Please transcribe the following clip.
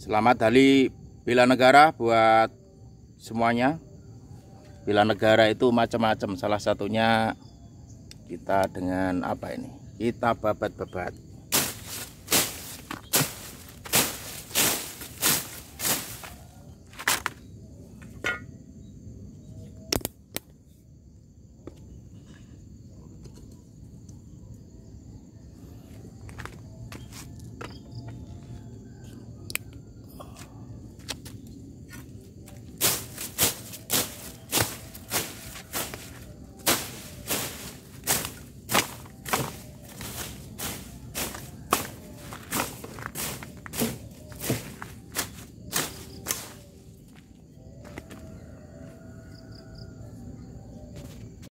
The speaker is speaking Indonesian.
Selamat Hari Bela Negara buat semuanya. Bela negara itu macam-macam. Salah satunya kita dengan apa ini? Kita babat-babat.